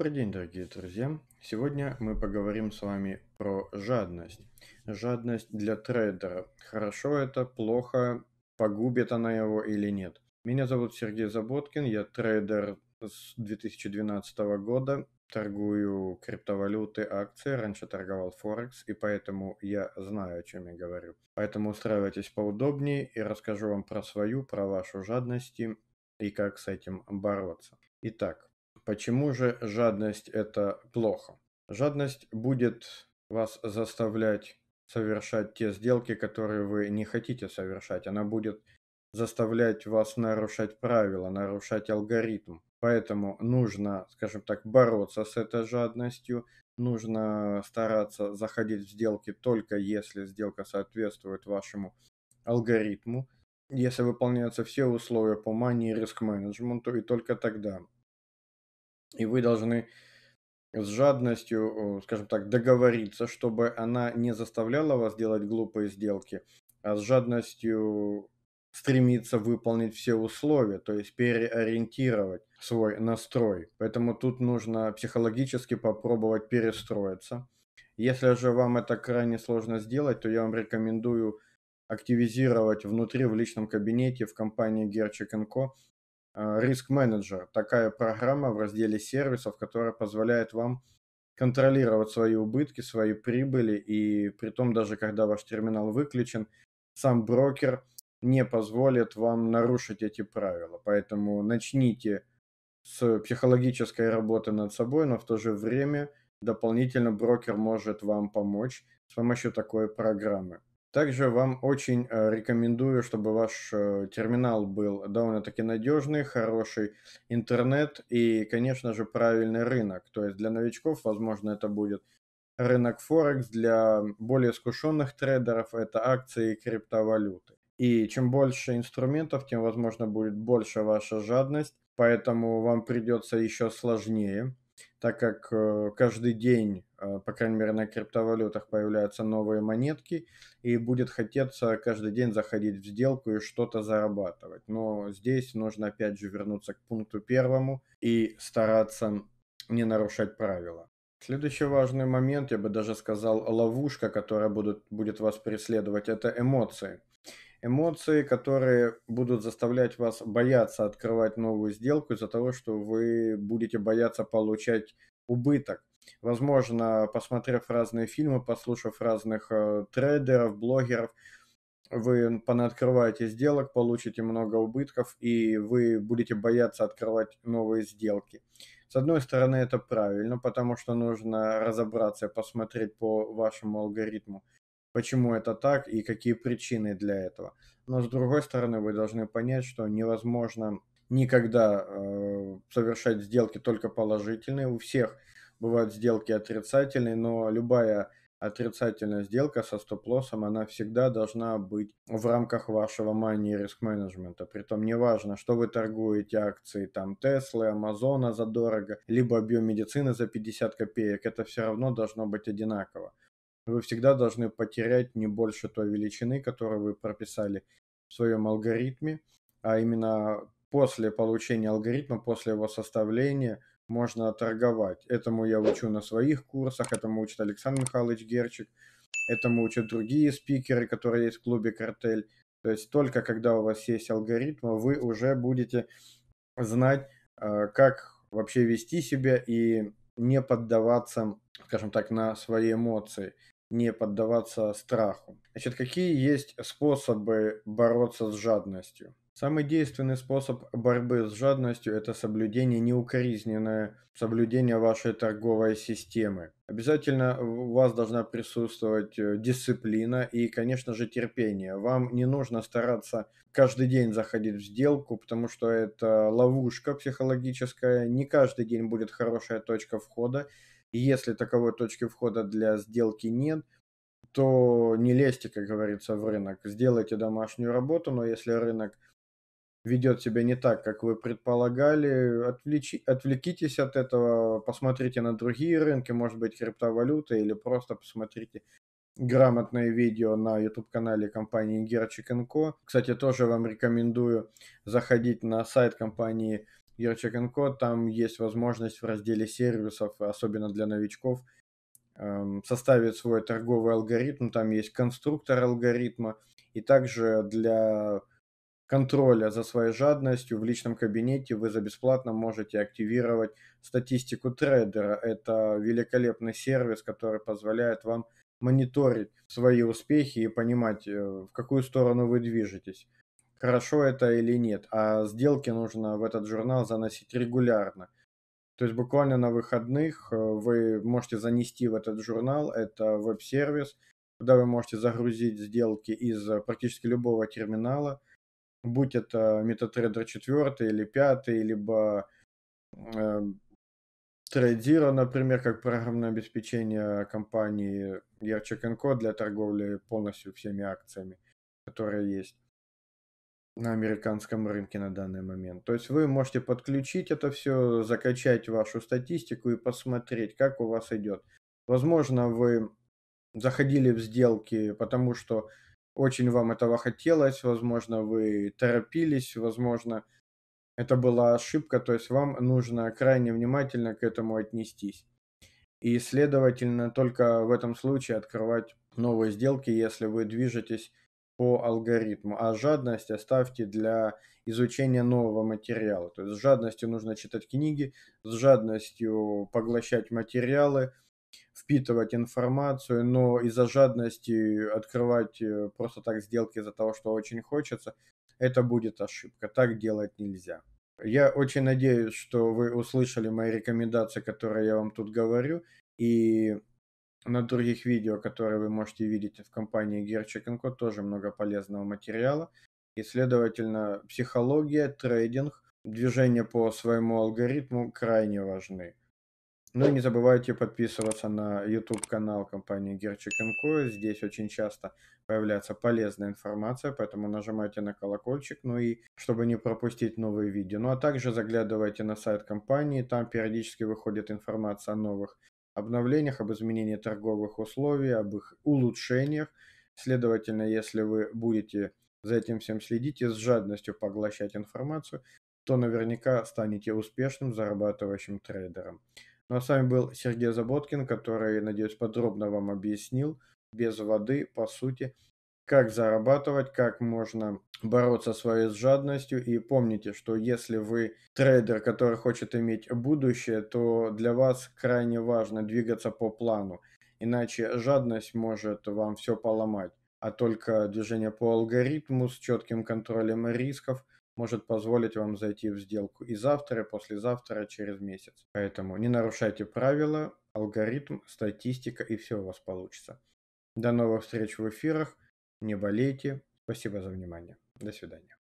Добрый день, дорогие друзья! Сегодня мы поговорим с вами про жадность. Жадность для трейдера. Хорошо это, плохо, погубит она его или нет. Меня зовут Сергей Заботкин, я трейдер с 2012 года, торгую криптовалюты, акции, раньше торговал Форекс, и поэтому я знаю, о чем я говорю. Поэтому устраивайтесь поудобнее и расскажу вам про свою, про вашу жадность и как с этим бороться. Итак, Почему же жадность это плохо? Жадность будет вас заставлять совершать те сделки, которые вы не хотите совершать. Она будет заставлять вас нарушать правила, нарушать алгоритм. Поэтому нужно, скажем так, бороться с этой жадностью, нужно стараться заходить в сделки только если сделка соответствует вашему алгоритму, если выполняются все условия по money risk management, и только тогда и вы должны с жадностью, э, скажем так, договориться, чтобы она не заставляла вас делать глупые сделки, а с жадностью стремиться выполнить все условия, то есть переориентировать свой настрой. Поэтому тут нужно психологически попробовать перестроиться. Если же вам это крайне сложно сделать, то я вам рекомендую активизировать внутри в личном кабинете в компании Gerchik Co а, риск менеджер такая программа в разделе сервисов, которая позволяет вам контролировать свои убытки, свои прибыли, и при том даже когда ваш терминал выключен, сам брокер не позволит вам нарушить эти правила. Поэтому начните с психологической работы над собой, но в то же время дополнительно брокер может вам помочь с помощью такой программы. Также вам очень э, рекомендую, чтобы ваш э, терминал был довольно-таки надежный, хороший интернет и, конечно же, правильный рынок. То есть для новичков, возможно, это будет рынок Форекс, для более искушенных трейдеров это акции и криптовалюты. И чем больше инструментов, тем, возможно, будет больше ваша жадность, поэтому вам придется еще сложнее так как э, каждый день, э, по крайней мере на криптовалютах, появляются новые монетки, и будет хотеться каждый день заходить в сделку и что-то зарабатывать. Но здесь нужно опять же вернуться к пункту первому и стараться не нарушать правила. Следующий важный момент, я бы даже сказал ловушка, которая будут, будет вас преследовать, это эмоции эмоции, которые будут заставлять вас бояться открывать новую сделку из-за того, что вы будете бояться получать убыток. Возможно, посмотрев разные фильмы, послушав разных э, трейдеров, блогеров, вы понаоткрываете сделок, получите много убытков, и вы будете бояться открывать новые сделки. С одной стороны, это правильно, потому что нужно разобраться и посмотреть по вашему алгоритму, почему это так и какие причины для этого. Но с другой стороны, вы должны понять, что невозможно никогда э, совершать сделки только положительные. У всех бывают сделки отрицательные, но любая отрицательная сделка со стоп-лоссом, она всегда должна быть в рамках вашего money риск менеджмента. Притом неважно, что вы торгуете акции там Теслы, Амазона за дорого, либо биомедицины за 50 копеек, это все равно должно быть одинаково вы всегда должны потерять не больше той величины, которую вы прописали в своем алгоритме, а именно после получения алгоритма, после его составления можно торговать. Этому я учу на своих курсах, этому учит Александр Михайлович Герчик, этому учат другие спикеры, которые есть в клубе «Картель». То есть только когда у вас есть алгоритм, вы уже будете знать, э, как вообще вести себя и не поддаваться, скажем так, на свои эмоции не поддаваться страху. Значит, какие есть способы бороться с жадностью? Самый действенный способ борьбы с жадностью – это соблюдение неукоризненное, соблюдение вашей торговой системы. Обязательно у вас должна присутствовать э, дисциплина и, конечно же, терпение. Вам не нужно стараться каждый день заходить в сделку, потому что это ловушка психологическая. Не каждый день будет хорошая точка входа. И если таковой точки входа для сделки нет, то не лезьте, как говорится, в рынок. Сделайте домашнюю работу, но если рынок ведет себя не так, как вы предполагали, отвлечи, отвлекитесь от этого, посмотрите на другие рынки, может быть, криптовалюты, или просто посмотрите грамотное видео на YouTube-канале компании Gerchik Co. Кстати, тоже вам рекомендую заходить на сайт компании EarCheck Code, там есть возможность в разделе сервисов, особенно для новичков, эм, составить свой торговый алгоритм, там есть конструктор алгоритма, и также для контроля за своей жадностью в личном кабинете вы за бесплатно можете активировать статистику трейдера. Это великолепный сервис, который позволяет вам мониторить свои успехи и понимать, э, в какую сторону вы движетесь хорошо это или нет. А сделки нужно в этот журнал заносить регулярно. То есть буквально на выходных э, вы можете занести в этот журнал, это веб-сервис, куда вы можете загрузить сделки из э, практически любого терминала, будь это MetaTrader 4 или 5, либо э, эм, TradeZero, например, как программное обеспечение компании Yarcheck Co. для торговли полностью всеми акциями, которые есть на американском рынке на данный момент. То есть вы можете подключить это все, закачать вашу статистику и посмотреть, как у вас идет. Возможно, вы заходили в сделки, потому что очень вам этого хотелось, возможно, вы торопились, возможно, это была ошибка, то есть вам нужно крайне внимательно к этому отнестись. И, следовательно, только в этом случае открывать новые сделки, если вы движетесь по алгоритму, а жадность оставьте для изучения нового материала. То есть с жадностью нужно читать книги, с жадностью поглощать материалы, впитывать информацию, но из-за жадности открывать э, просто так сделки из-за того, что очень хочется, это будет ошибка. Так делать нельзя. Я очень надеюсь, что вы услышали мои рекомендации, которые я вам тут говорю, и на других видео, которые вы можете видеть в компании Gearcheck тоже много полезного материала. И, следовательно, психология, трейдинг, движение по своему алгоритму крайне важны. Ну и не забывайте подписываться на YouTube-канал компании Gearcheck Здесь очень часто появляется полезная информация, поэтому нажимайте на колокольчик, ну и чтобы не пропустить новые видео. Ну а также заглядывайте на сайт компании, там периодически выходит информация о новых обновлениях, об изменении торговых условий, об их улучшениях. Следовательно, если вы будете за этим всем следить и с жадностью поглощать информацию, то наверняка станете успешным зарабатывающим трейдером. Ну а с вами был Сергей Заботкин, который, надеюсь, подробно вам объяснил без воды, по сути, как зарабатывать, как можно бороться своей с жадностью. И помните, что если вы трейдер, который хочет иметь будущее, то для вас крайне важно двигаться по плану. Иначе жадность может вам все поломать. А только движение по алгоритму с четким контролем рисков может позволить вам зайти в сделку и завтра, и послезавтра, через месяц. Поэтому не нарушайте правила, алгоритм, статистика и все у вас получится. До новых встреч в эфирах не болейте. Спасибо за внимание. До свидания.